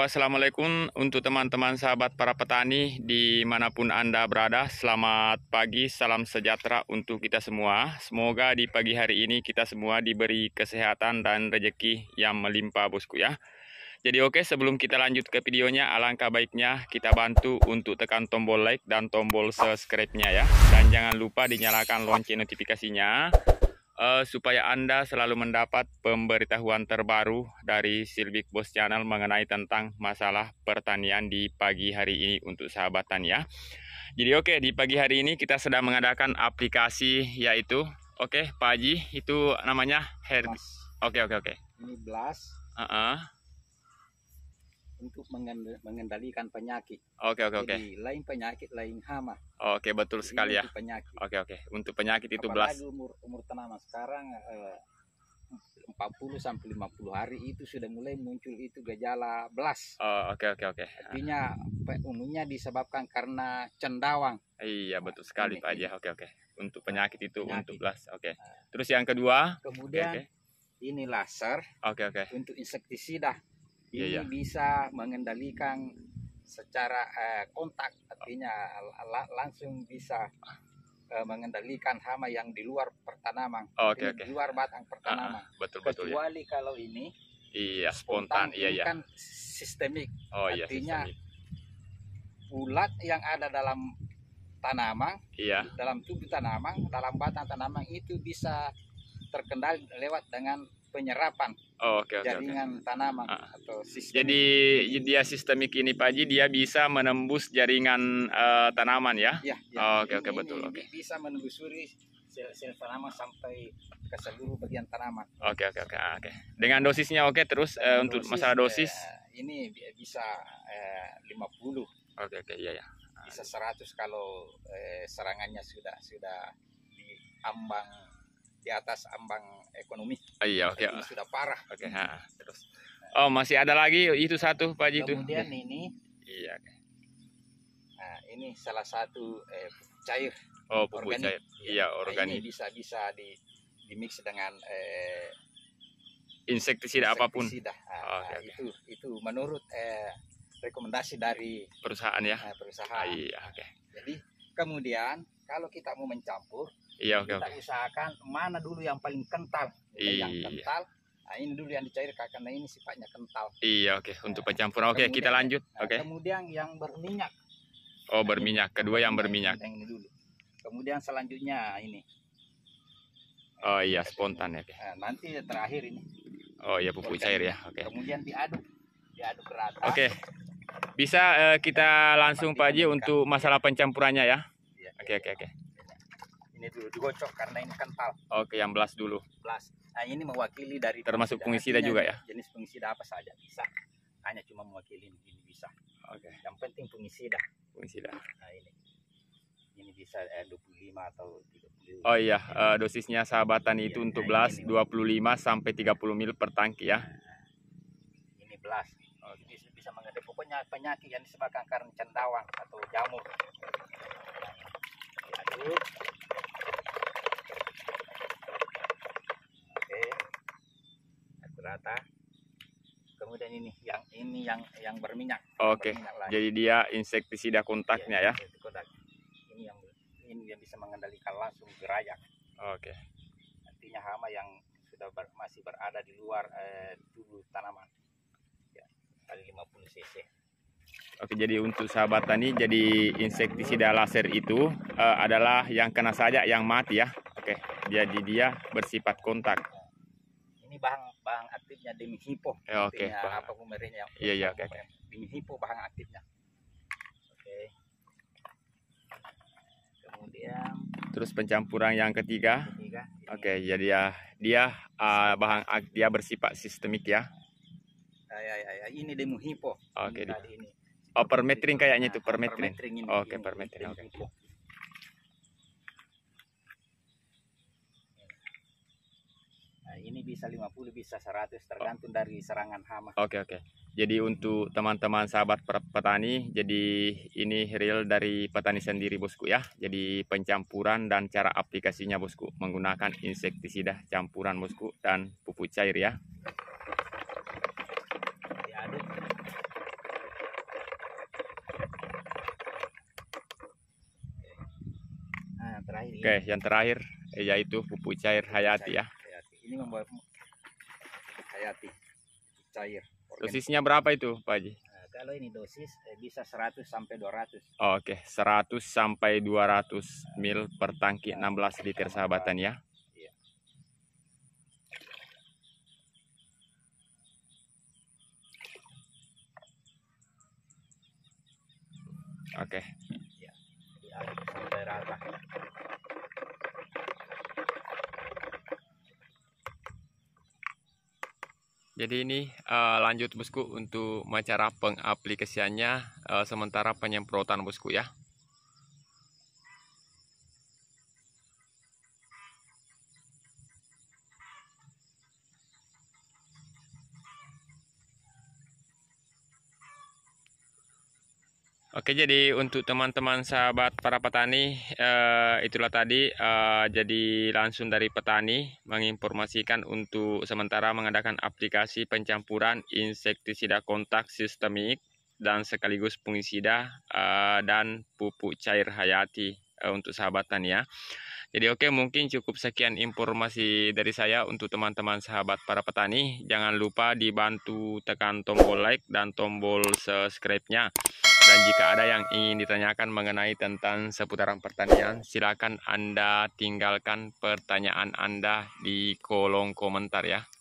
wassalamualaikum untuk teman-teman sahabat para petani dimanapun Anda berada Selamat pagi, salam sejahtera untuk kita semua Semoga di pagi hari ini kita semua diberi kesehatan dan rejeki yang melimpah bosku ya Jadi oke okay, sebelum kita lanjut ke videonya alangkah baiknya kita bantu untuk tekan tombol like dan tombol subscribe-nya ya Dan jangan lupa dinyalakan lonceng notifikasinya uh, supaya Anda selalu mendapat pemberitahuan terbaru dari Silvik Bos Channel mengenai tentang masalah pertanian di pagi hari ini untuk sahabat tani ya. Jadi oke okay, di pagi hari ini kita sedang mengadakan aplikasi yaitu oke okay, Pak Haji itu namanya Herbis. Oke oke oke. Ini blast. Uh -uh untuk mengendalikan penyakit. Oke oke oke. Lain penyakit lain hama. Oke okay, betul Jadi sekali ya. Penyakit. Oke okay, oke. Okay. Untuk penyakit itu belas. umur umur tanaman sekarang eh, puluh sampai lima puluh hari itu sudah mulai muncul itu gejala belas. Oh, oke oke oke. Okay. Artinya umumnya disebabkan karena cendawang. Iya, betul sekali nah, Pak Haji. Oke oke. Untuk penyakit itu penyakit. untuk belas. Oke. Okay. Nah. Terus yang kedua? Kemudian okay, okay. ini laser. Oke okay, oke. Okay. Untuk insektisida ini yeah, yeah. bisa mengendalikan secara uh, kontak artinya la langsung bisa uh, mengendalikan hama yang di luar pertanaman oh, okay, okay. di luar batang ah, ah, pertanaman uh, betul, betul, iya. kecuali ya. kalau ini iya spontan, iya, spontan iya iya kan sistemik oh, iya, artinya sistemik. ulat yang ada dalam tanaman iya. dalam tubuh tanaman dalam batang tanaman itu bisa terkendali lewat dengan penyerapan oh, okay, okay, jaringan okay. tanaman ah. atau sistem. Jadi dia sistemik ini Pak Haji dia bisa menembus jaringan uh, tanaman ya? Iya. Oke ya. oh, oke okay, okay, betul. Oke. Okay. Bisa menelusuri sel-sel tanaman sampai ke seluruh bagian tanaman. Oke okay, oke okay, oke okay, ah, oke. Dengan dosisnya oke okay, terus uh, dosis, untuk masalah eh, dosis uh, ini bisa uh, 50. Oke okay, oke okay, iya ya. Bisa 100 kalau uh, serangannya sudah sudah di ambang di atas ambang ekonomi. Oh, iya, oke. Okay. sudah parah. Oke, okay, ha. Terus. Oh, masih ada lagi oh, itu satu, Pak Haji itu. Kemudian ini. Iya. Nah, ini salah satu eh, cair. Oh, pupuk organik. cair. Iya, organik. Iya, nah, ini bisa bisa di di mix dengan eh, insektisida, apapun. Nah, oh, okay, nah, itu okay. itu menurut eh, rekomendasi dari perusahaan ya. Eh, perusahaan. Ah, iya, oke. Okay. Jadi, kemudian kalau kita mau mencampur Iya, oke. Okay, kita okay. usahakan mana dulu yang paling kental. Iya. Yang kental. Nah, ini dulu yang dicairkan karena ini sifatnya kental. Iya, oke. Okay. Untuk nah, pencampuran. Oke, okay, kita lanjut. Nah, oke. Okay. Kemudian yang berminyak. Oh, berminyak. Kedua yang nah, berminyak. Yang ini dulu. Kemudian selanjutnya ini. Oh iya, nah, spontan ya. Nah, nanti terakhir ini. Oh iya, pupuk cair ya. Oke. Okay. Kemudian diaduk. Diaduk rata. Oke. Okay. Bisa uh, kita langsung Pak Haji untuk masalah pencampurannya ya. Iya, oke, oke, iya. oke ini dulu digocok karena ini kental. Oke, yang belas dulu. Belas. Nah, ini mewakili dari termasuk fungisida juga ya. Jenis fungisida apa saja bisa. Hanya cuma mewakili ini bisa. Oke. Yang penting fungisida. Fungisida. Nah, ini. Ini bisa eh, 25 atau 30. Oh iya, uh, dosisnya sahabatan iya, itu untuk nah, belas 25 sampai 30 mil per tangki ya. Nah, ini belas. Jadi bisa mengenai pokoknya penyakit yang disebabkan karena cendawan atau jamur. Nah, rata kemudian ini yang ini yang yang berminyak oke okay. jadi dia insektisida kontaknya iya, ya, kontak ini yang ini yang bisa mengendalikan langsung gerayak oke okay. artinya hama yang sudah ber, masih berada di luar eh, tubuh tanaman ya, kali 50 cc Oke, jadi untuk sahabat tani, jadi insektisida laser itu uh, adalah yang kena saja yang mati ya. Oke, jadi dia bersifat kontak bahan bahan aktifnya demi hipo. Ya, oke. Okay. Bahan... Apa pemerintah yang Iya, iya, oke. Demi hipo bahan aktifnya. Oke. Okay. Kemudian terus pencampuran yang ketiga. Ketiga. Oke, okay, jadi ya dia uh, ah, bahan dia bersifat sistemik ya? ya. Ya, ya, ya. Ini demi hipo. Oke. Okay, ini, di... ini. Oh, permetrin kayaknya itu ah, permetrin. Oke, permetrin. Oke. Okay. ini bisa 50 bisa 100 tergantung dari serangan hama. Oke okay, oke. Okay. Jadi untuk teman-teman sahabat petani, jadi ini real dari petani sendiri bosku ya. Jadi pencampuran dan cara aplikasinya bosku menggunakan insektisida campuran bosku dan pupuk cair ya. Nah, oke, yang terakhir yaitu pupuk cair hayati ya ini nomor hayati cair organik. dosisnya berapa itu Pak Haji nah, kalau ini dosis eh, bisa 100 sampai 200 oh, oke okay. 100 sampai 200 mil per tangki 16 liter sahabatan ya iya. Oke. Okay. Ya, di arah Jadi ini uh, lanjut bosku untuk cara pengaplikasiannya uh, sementara penyemprotan bosku ya. Oke, jadi untuk teman-teman sahabat para petani, eh, itulah tadi eh, jadi langsung dari petani menginformasikan untuk sementara mengadakan aplikasi pencampuran insektisida kontak sistemik dan sekaligus fungisida eh, dan pupuk cair hayati eh, untuk sahabat tani ya. Jadi oke okay, mungkin cukup sekian informasi dari saya untuk teman-teman sahabat para petani. Jangan lupa dibantu tekan tombol like dan tombol subscribe-nya. Dan jika ada yang ingin ditanyakan mengenai tentang seputaran pertanian, silakan Anda tinggalkan pertanyaan Anda di kolom komentar ya.